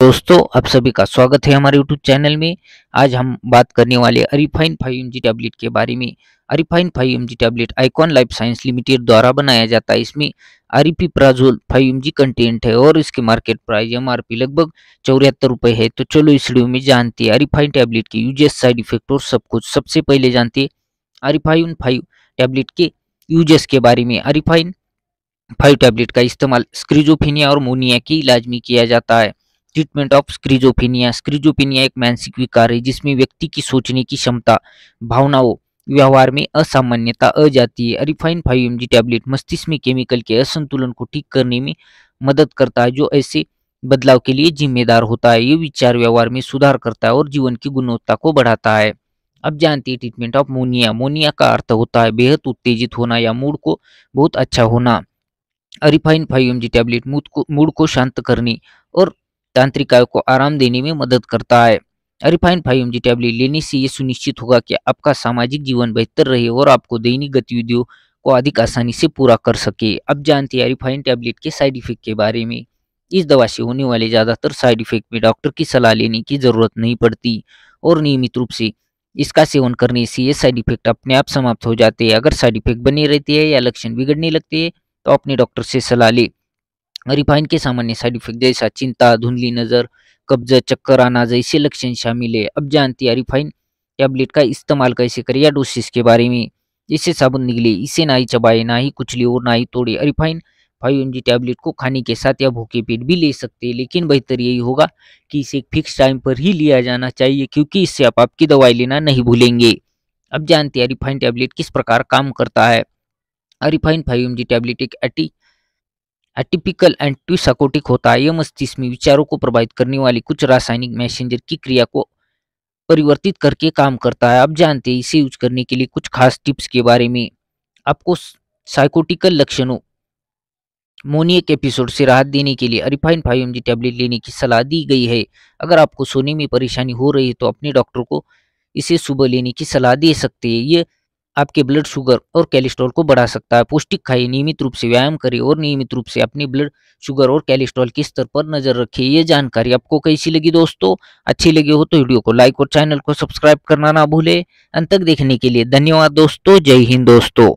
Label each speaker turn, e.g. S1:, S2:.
S1: दोस्तों आप सभी का स्वागत है हमारे YouTube चैनल में आज हम बात करने वाले अरिफाइन फाइव एम टैबलेट के बारे में Arifine five M tablet Icon life science limited द्वारा बनाया जाता है इसमें aripiprazole five M content है और इसके market price M R P लगभग चौहत्तर रुपये है तो चलो इस वीडियो में जानते हैं अरिफाइन टैबलेट के यूजेस साइड इफेक्ट और सब कुछ सबसे पहले जानते हैं अरिफाइन फाइव टैबलेट के यूजेस के बारे में अरिफाइन फाइव टैबलेट का इस्तेमाल स्क्रीजोफिनिया और मोनिया के इलाज में किया जाता है ट्रीटमेंट ऑफ स्क्रीजोफिनिया स्क्रीजोफिनिया एक मानसिक विकार है जिसमें व्यक्ति की सोचने की क्षमता भावनाओं व्यवहार में असामान्यता आ जाती है रिफाइन फाइव एम टैबलेट मस्तिष्क में केमिकल के असंतुलन को ठीक करने में मदद करता है जो ऐसे बदलाव के लिए जिम्मेदार होता है ये विचार व्यवहार में सुधार करता है और जीवन की गुणवत्ता को बढ़ाता है अब जानते हैं ट्रीटमेंट ऑफ मोनिया मोनिया का अर्थ होता है बेहद उत्तेजित होना या मूड को बहुत अच्छा होना Arifine five M G tablet mood को मूड को शांत करने तंत्रिकाओं को आराम देने में मदद करता है रिफाइन फाइव एम टैबलेट लेने से ये सुनिश्चित होगा कि आपका सामाजिक जीवन बेहतर रहे और आपको दैनिक गतिविधियों को अधिक आसानी से पूरा कर सके अब जानते हैं रिफाइन टैबलेट के साइड इफेक्ट के बारे में इस दवा से होने वाले ज़्यादातर साइड इफेक्ट में डॉक्टर की सलाह लेने की ज़रूरत नहीं पड़ती और नियमित रूप से इसका सेवन करने से ये साइड इफेक्ट अपने आप समाप्त हो जाते हैं अगर साइड इफेक्ट बने रहते हैं या लक्षण बिगड़ने लगते हैं तो अपने डॉक्टर से सलाह लें रिफाइन के सामान्य साइड इफेक्ट जैसा चिंता धुंधली नज़र कब्ज चक्कर आना जैसे लक्षण शामिल है अब जानते हैं रिफाइन टैबलेट का इस्तेमाल कैसे करें या डोसेस के बारे में जिससे साबुन निकले इसे ना ही चबाए ना ही कुचले और ना ही तोड़े रिफाइन फाइव एम टैबलेट को खाने के साथ या भूखे पेट भी ले सकते हैं लेकिन बेहतर यही होगा कि इसे एक फिक्स टाइम पर ही लिया जाना चाहिए क्योंकि इससे आप आपकी दवाई लेना नहीं भूलेंगे अब जानते हैं रिफाइन टैबलेट किस प्रकार काम करता है रिफाइन फाइव एम टैबलेट एक एटी एटिपिकल एंड ट्यूसाकोटिक होता है यह मस्तिष्क में विचारों को प्रभावित करने वाली कुछ रासायनिक मैसेंजर की क्रिया को परिवर्तित करके काम करता है आप जानते हैं इसे यूज करने के लिए कुछ खास टिप्स के बारे में आपको साइकोटिकल लक्षणों मोनियक एपिसोड से राहत देने के लिए अरिफाइन फाइव एम टैबलेट लेने की सलाह दी गई है अगर आपको सोने में परेशानी हो रही है तो अपने डॉक्टर को इसे सुबह लेने की सलाह दे सकते हैं ये आपके ब्लड शुगर और कैलेस्ट्रॉल को बढ़ा सकता है पौष्टिक खाई नियमित रूप से व्यायाम करें और नियमित रूप से अपनी ब्लड शुगर और कैलेस्ट्रॉल के स्तर पर नजर रखें ये जानकारी आपको कैसी लगी दोस्तों अच्छी लगी हो तो वीडियो को लाइक और चैनल को सब्सक्राइब करना ना भूले अंत तक देखने के लिए धन्यवाद दोस्तों जय हिंद दोस्तों